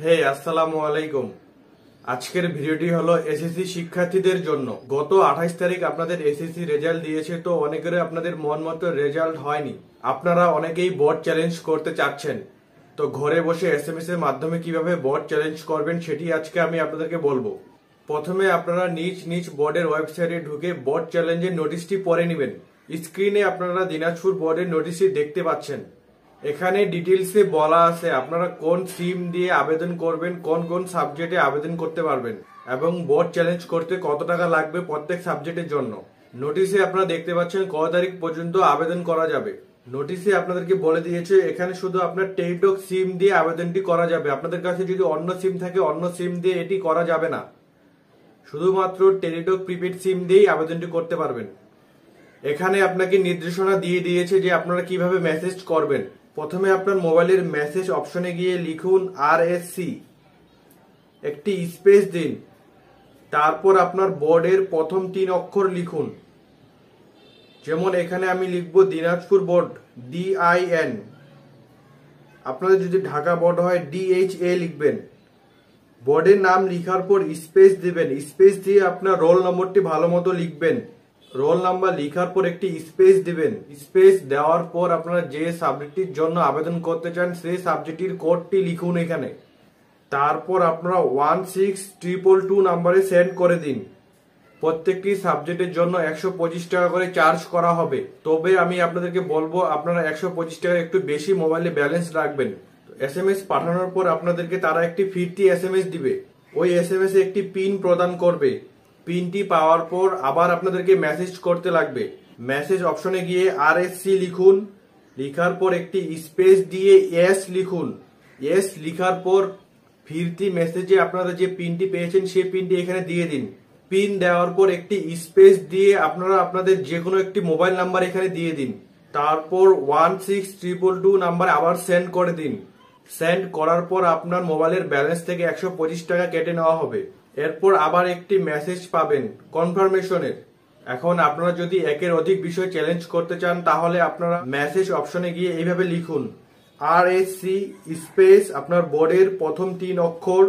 হে আসসালামু আলাইকুম আজকের ভিডিওটি হলো এসএসসি শিক্ষার্থীদের জন্য গত আঠাশ তারিখ আপনাদের এসএসসি রেজাল্ট দিয়েছে তো অনেকের আপনাদের মন মতো রেজাল্ট হয়নি আপনারা অনেকেই বোর্ড চ্যালেঞ্জ করতে চাচ্ছেন তো ঘরে বসে এস এম এস এর মাধ্যমে কিভাবে বোর্ড চ্যালেঞ্জ করবেন সেটি আজকে আমি আপনাদেরকে বলবো প্রথমে আপনারা নিজ নিজ বোর্ডের ওয়েবসাইটে ঢুকে বোর্ড চ্যালেঞ্জের নোটিশটি পরে নেবেন স্ক্রিনে আপনারা দিনাজপুর বোর্ডের নোটিশটি দেখতে পাচ্ছেন এখানে ডিটেলসে বলা আছে আপনারা কোন সিম দিয়ে আবেদন করবেন কোন কোন সাবজেক্টে আবেদন করতে পারবেন এবং বোর্ড চ্যালেঞ্জ করতে কত টাকা লাগবে প্রত্যেক সাবজেক্টের জন্য নোটিশে আপনারা দেখতে পাচ্ছেন ক তারিখ পর্যন্ত আবেদন করা যাবে নোটিশে আপনাদেরকে বলে দিয়েছে এখানে শুধু আপনার টেলিটক সিম দিয়ে আবেদনটি করা যাবে আপনাদের কাছে যদি অন্য সিম থাকে অন্য সিম দিয়ে এটি করা যাবে না শুধুমাত্র টেলিটক প্রিপেড সিম দিয়েই আবেদনটি করতে পারবেন এখানে আপনাকে নির্দেশনা দিয়ে দিয়েছে যে আপনারা কিভাবে মেসেজ করবেন প্রথমে আপনার মোবাইলের মেসেজ অপশনে গিয়ে লিখুন আর একটি স্পেস দিন তারপর আপনার বোর্ডের প্রথম তিন অক্ষর লিখুন যেমন এখানে আমি লিখব দিনাজপুর বোর্ড ডিআইএন আপনাদের যদি ঢাকা বোর্ড হয় ডিএইচএ লিখবেন বোর্ডের নাম লিখার পর স্পেস দিবেন স্পেস দিয়ে আপনার রোল নম্বরটি ভালো মতো লিখবেন রোল নাম্বার লেখার পর একটি স্পেস দেবেন স্পেস দেওয়ার পর আপনারা যে সাবজেক্টটির জন্য আবেদন করতে চান সেই সাবজেক্টটির কোডটি লিখুন এখানে তারপর আপনারা ওয়ান সিক্স ট্রিপল টু নাম্বারে সেন্ড করে দিন প্রত্যেকটি সাবজেক্টের জন্য একশো পঁচিশ টাকা করে চার্জ করা হবে তবে আমি আপনাদেরকে বলবো আপনারা একশো পঁচিশ টাকা একটু বেশি মোবাইলে ব্যালেন্স রাখবেন এস এম এস পাঠানোর পর আপনাদেরকে তারা একটি ফিরতি এস এম এস দিবে ওই এস এম এস একটি পিন প্রদান করবে পিনটি পাওয়ার পর আবার আপনাদেরকে মেসেজ করতে লাগবে মেসেজ অপশনে গিয়ে আর লিখুন লিখার পর একটি স্পেস দিয়ে এস লিখুন এস লিখার পর ফিরতি মেসেজে আপনারা যে পিনটি পেয়েছেন সেই পিনটি এখানে দিয়ে দিন পিন দেওয়ার পর একটি স্পেস দিয়ে আপনারা আপনাদের যে কোনো একটি মোবাইল নাম্বার এখানে দিয়ে দিন তারপর ওয়ান সিক্স ট্রিপল টু নাম্বারে আবার সেন্ড করে দিন সেন্ড করার পর আপনার মোবাইলের ব্যালেন্স থেকে একশো টাকা কেটে নেওয়া হবে এরপর আবার একটি মেসেজ পাবেন কনফার্মেশনের এখন আপনারা যদি একের অধিক বিষয় চ্যালেঞ্জ করতে চান তাহলে আপনারা মেসেজ অপশনে গিয়ে এইভাবে লিখুন আর এস সি স্পেস আপনার বোর্ডের প্রথম তিন অক্ষর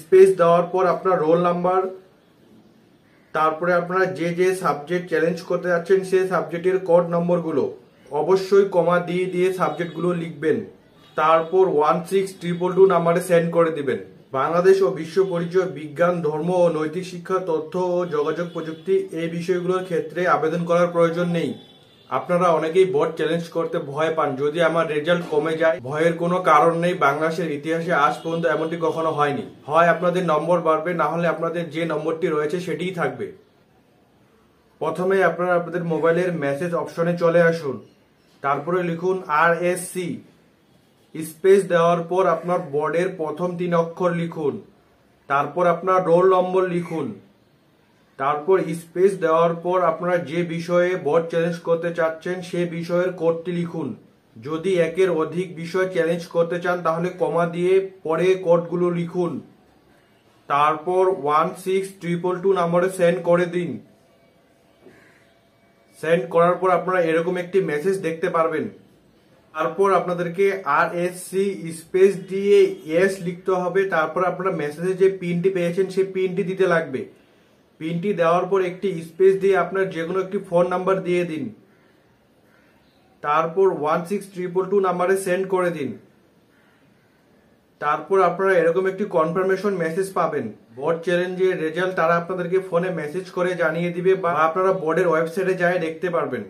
স্পেস দেওয়ার পর আপনার রোল নাম্বার তারপরে আপনারা যে যে সাবজেক্ট চ্যালেঞ্জ করতে যাচ্ছেন সেই সাবজেক্টের কোড নম্বরগুলো অবশ্যই কমা দিয়ে দিয়ে সাবজেক্টগুলো লিখবেন তারপর ওয়ান সিক্স ট্রিপল টু নাম্বারে সেন্ড করে দিবেন বাংলাদেশ ও বিশ্ব পরিচয় বিজ্ঞান ধর্ম ও নৈতিক শিক্ষা তথ্য ও যোগাযোগ প্রযুক্তি এই বিষয়গুলোর ক্ষেত্রে আবেদন করার প্রয়োজন নেই আপনারা অনেকেই বড় চ্যালেঞ্জ করতে ভয় পান যদি আমার রেজাল্ট কমে যায় ভয়ের কোনো কারণ নেই বাংলাদেশের ইতিহাসে আজ পর্যন্ত এমনটি কখনো হয়নি হয় আপনাদের নম্বর বাড়বে না হলে আপনাদের যে নম্বরটি রয়েছে সেটিই থাকবে প্রথমে আপনারা আপনাদের মোবাইলের মেসেজ অপশনে চলে আসুন তারপরে লিখুন আর এস সি স্পেস দেওয়ার পর আপনার বর্ডের প্রথম তিন অক্ষর লিখুন তারপর আপনার রোল নম্বর লিখুন তারপর স্পেস দেওয়ার পর আপনারা যে বিষয়ে বোর্ড চ্যালেঞ্জ করতে চাচ্ছেন সে বিষয়ের কোডটি লিখুন যদি একের অধিক বিষয় চ্যালেঞ্জ করতে চান তাহলে কমা দিয়ে পরে কোডগুলো লিখুন তারপর ওয়ান সিক্স ট্রিপল টু নাম্বারে সেন্ড করে দিন সেন্ড করার পর আপনারা এরকম একটি মেসেজ দেখতে পারবেন তারপর আপনাদেরকে আর এস সি স্পেস দিয়ে এস লিখতে হবে তারপর আপনারা মেসেজে যে পিনটি পেয়েছেন সেই পিনটি দিতে লাগবে পিনটি দেওয়ার পর একটি স্পেস দিয়ে আপনার যে কোনো একটি ফোন নাম্বার দিয়ে দিন তারপর ওয়ান সিক্স ট্রিপল টু নাম্বারে সেন্ড করে দিন তারপর আপনারা এরকম একটি কনফার্মেশন মেসেজ পাবেন বোর্ড চ্যালেঞ্জের রেজাল্ট তারা আপনাদেরকে ফোনে মেসেজ করে জানিয়ে দিবে বা আপনারা বোর্ডের ওয়েবসাইটে যায় দেখতে পারবেন